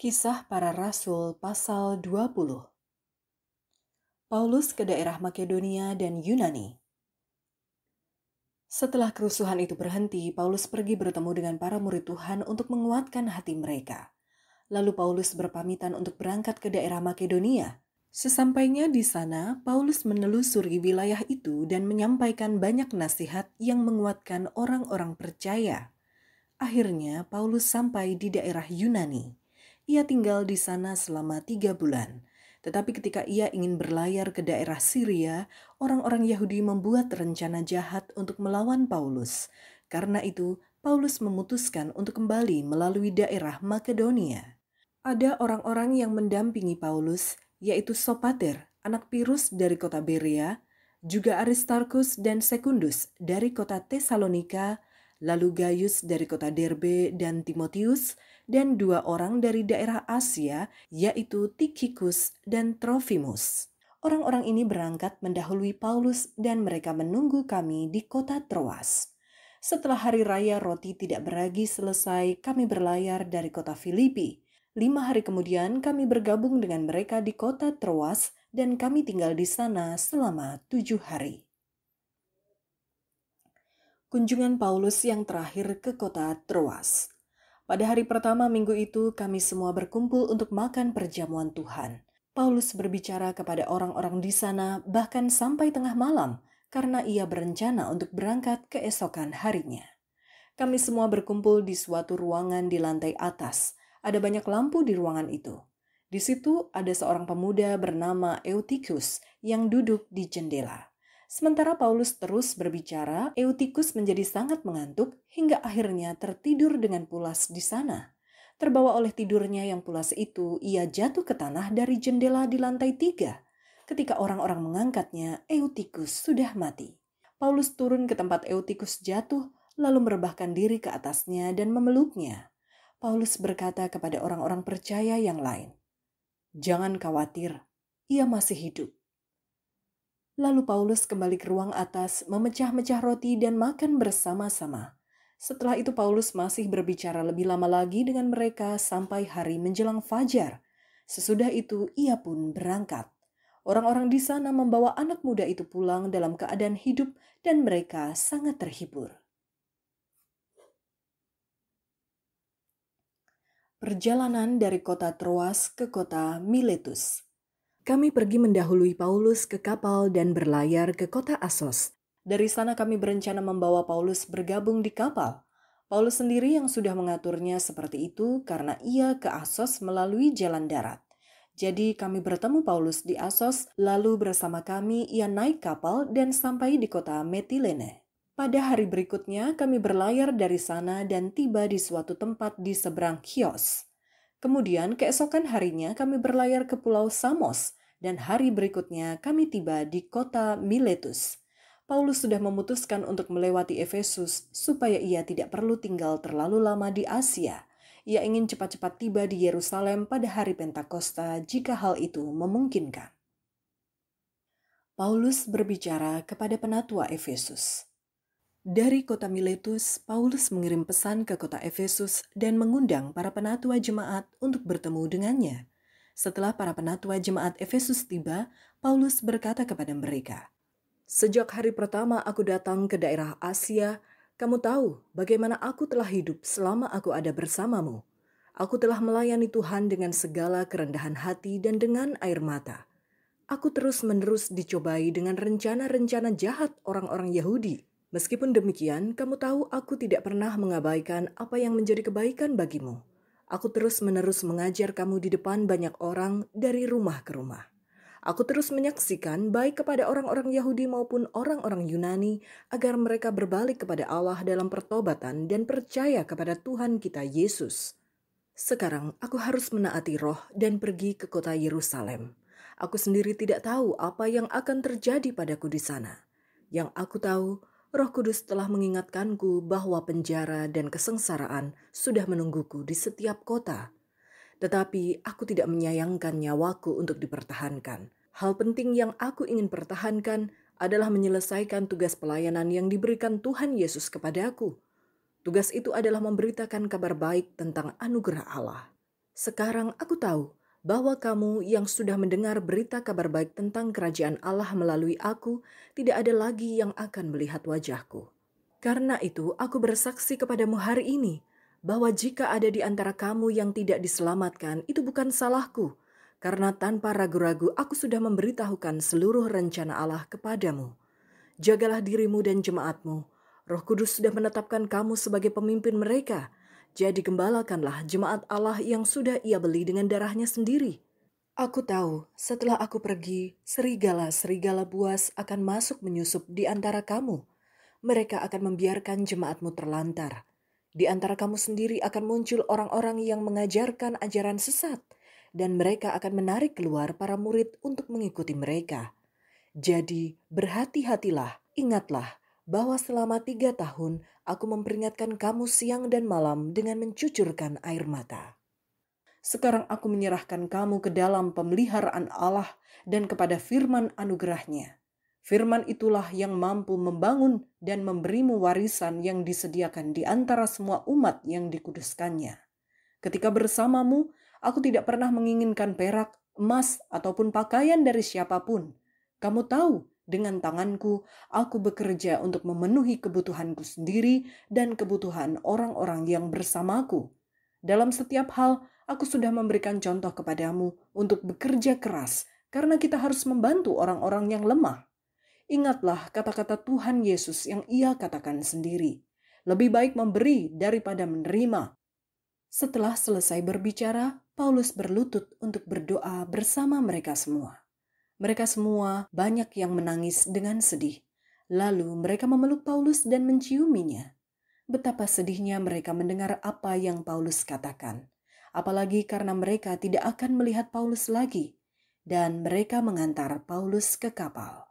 Kisah Para Rasul pasal 20. Paulus ke daerah Makedonia dan Yunani. Setelah kerusuhan itu berhenti, Paulus pergi bertemu dengan para murid Tuhan untuk menguatkan hati mereka. Lalu Paulus berpamitan untuk berangkat ke daerah Makedonia. Sesampainya di sana, Paulus menelusuri wilayah itu dan menyampaikan banyak nasihat yang menguatkan orang-orang percaya. Akhirnya, Paulus sampai di daerah Yunani. Ia tinggal di sana selama tiga bulan. Tetapi ketika ia ingin berlayar ke daerah Syria, orang-orang Yahudi membuat rencana jahat untuk melawan Paulus. Karena itu, Paulus memutuskan untuk kembali melalui daerah Makedonia. Ada orang-orang yang mendampingi Paulus, yaitu Sopater, anak Pirus dari kota Berea, juga Aristarkus dan Sekundus dari kota Tesalonika, lalu Gaius dari kota Derbe dan Timotius, dan dua orang dari daerah Asia, yaitu Tikikus dan Trofimus. Orang-orang ini berangkat mendahului Paulus dan mereka menunggu kami di kota Troas. Setelah hari raya roti tidak beragi selesai, kami berlayar dari kota Filipi. Lima hari kemudian kami bergabung dengan mereka di kota Troas dan kami tinggal di sana selama tujuh hari kunjungan Paulus yang terakhir ke kota Troas. Pada hari pertama minggu itu, kami semua berkumpul untuk makan perjamuan Tuhan. Paulus berbicara kepada orang-orang di sana, bahkan sampai tengah malam, karena ia berencana untuk berangkat keesokan harinya. Kami semua berkumpul di suatu ruangan di lantai atas. Ada banyak lampu di ruangan itu. Di situ ada seorang pemuda bernama Eutychus yang duduk di jendela. Sementara Paulus terus berbicara, Eutikus menjadi sangat mengantuk hingga akhirnya tertidur dengan pulas di sana. Terbawa oleh tidurnya yang pulas itu, ia jatuh ke tanah dari jendela di lantai tiga. Ketika orang-orang mengangkatnya, Eutikus sudah mati. Paulus turun ke tempat Eutikus jatuh, lalu merebahkan diri ke atasnya dan memeluknya. Paulus berkata kepada orang-orang percaya yang lain, "Jangan khawatir, ia masih hidup." Lalu Paulus kembali ke ruang atas, memecah-mecah roti dan makan bersama-sama. Setelah itu Paulus masih berbicara lebih lama lagi dengan mereka sampai hari menjelang fajar. Sesudah itu ia pun berangkat. Orang-orang di sana membawa anak muda itu pulang dalam keadaan hidup dan mereka sangat terhibur. Perjalanan dari kota Troas ke kota Miletus kami pergi mendahului Paulus ke kapal dan berlayar ke kota Asos. Dari sana kami berencana membawa Paulus bergabung di kapal. Paulus sendiri yang sudah mengaturnya seperti itu karena ia ke Asos melalui jalan darat. Jadi kami bertemu Paulus di Asos, lalu bersama kami ia naik kapal dan sampai di kota Metilene. Pada hari berikutnya kami berlayar dari sana dan tiba di suatu tempat di seberang Kios. Kemudian keesokan harinya kami berlayar ke Pulau Samos, dan hari berikutnya kami tiba di kota Miletus. Paulus sudah memutuskan untuk melewati Efesus supaya ia tidak perlu tinggal terlalu lama di Asia. Ia ingin cepat-cepat tiba di Yerusalem pada hari Pentakosta jika hal itu memungkinkan. Paulus berbicara kepada penatua Efesus. Dari kota Miletus, Paulus mengirim pesan ke kota Efesus dan mengundang para penatua jemaat untuk bertemu dengannya. Setelah para penatua jemaat Efesus tiba, Paulus berkata kepada mereka, Sejak hari pertama aku datang ke daerah Asia, kamu tahu bagaimana aku telah hidup selama aku ada bersamamu. Aku telah melayani Tuhan dengan segala kerendahan hati dan dengan air mata. Aku terus-menerus dicobai dengan rencana-rencana jahat orang-orang Yahudi. Meskipun demikian, kamu tahu aku tidak pernah mengabaikan apa yang menjadi kebaikan bagimu. Aku terus-menerus mengajar kamu di depan banyak orang dari rumah ke rumah. Aku terus menyaksikan baik kepada orang-orang Yahudi maupun orang-orang Yunani agar mereka berbalik kepada Allah dalam pertobatan dan percaya kepada Tuhan kita Yesus. Sekarang aku harus menaati roh dan pergi ke kota Yerusalem. Aku sendiri tidak tahu apa yang akan terjadi padaku di sana. Yang aku tahu, Roh Kudus telah mengingatkanku bahwa penjara dan kesengsaraan sudah menungguku di setiap kota. Tetapi aku tidak menyayangkan nyawaku untuk dipertahankan. Hal penting yang aku ingin pertahankan adalah menyelesaikan tugas pelayanan yang diberikan Tuhan Yesus kepadaku. Tugas itu adalah memberitakan kabar baik tentang anugerah Allah. Sekarang aku tahu bahwa kamu yang sudah mendengar berita kabar baik tentang kerajaan Allah melalui aku, tidak ada lagi yang akan melihat wajahku. Karena itu, aku bersaksi kepadamu hari ini bahwa jika ada di antara kamu yang tidak diselamatkan, itu bukan salahku, karena tanpa ragu-ragu aku sudah memberitahukan seluruh rencana Allah kepadamu. Jagalah dirimu dan jemaatmu. Roh Kudus sudah menetapkan kamu sebagai pemimpin mereka jadi gembalakanlah jemaat Allah yang sudah ia beli dengan darahnya sendiri. Aku tahu, setelah aku pergi, serigala-serigala buas akan masuk menyusup di antara kamu. Mereka akan membiarkan jemaatmu terlantar. Di antara kamu sendiri akan muncul orang-orang yang mengajarkan ajaran sesat, dan mereka akan menarik keluar para murid untuk mengikuti mereka. Jadi, berhati-hatilah, ingatlah bahwa selama tiga tahun aku memperingatkan kamu siang dan malam dengan mencucurkan air mata. Sekarang aku menyerahkan kamu ke dalam pemeliharaan Allah dan kepada firman anugerahnya. Firman itulah yang mampu membangun dan memberimu warisan yang disediakan di antara semua umat yang dikuduskannya. Ketika bersamamu, aku tidak pernah menginginkan perak, emas, ataupun pakaian dari siapapun. Kamu tahu dengan tanganku, aku bekerja untuk memenuhi kebutuhanku sendiri dan kebutuhan orang-orang yang bersamaku. Dalam setiap hal, aku sudah memberikan contoh kepadamu untuk bekerja keras, karena kita harus membantu orang-orang yang lemah. Ingatlah kata-kata Tuhan Yesus yang Ia katakan sendiri: "Lebih baik memberi daripada menerima." Setelah selesai berbicara, Paulus berlutut untuk berdoa bersama mereka semua. Mereka semua banyak yang menangis dengan sedih. Lalu mereka memeluk Paulus dan menciuminya. Betapa sedihnya mereka mendengar apa yang Paulus katakan, apalagi karena mereka tidak akan melihat Paulus lagi, dan mereka mengantar Paulus ke kapal.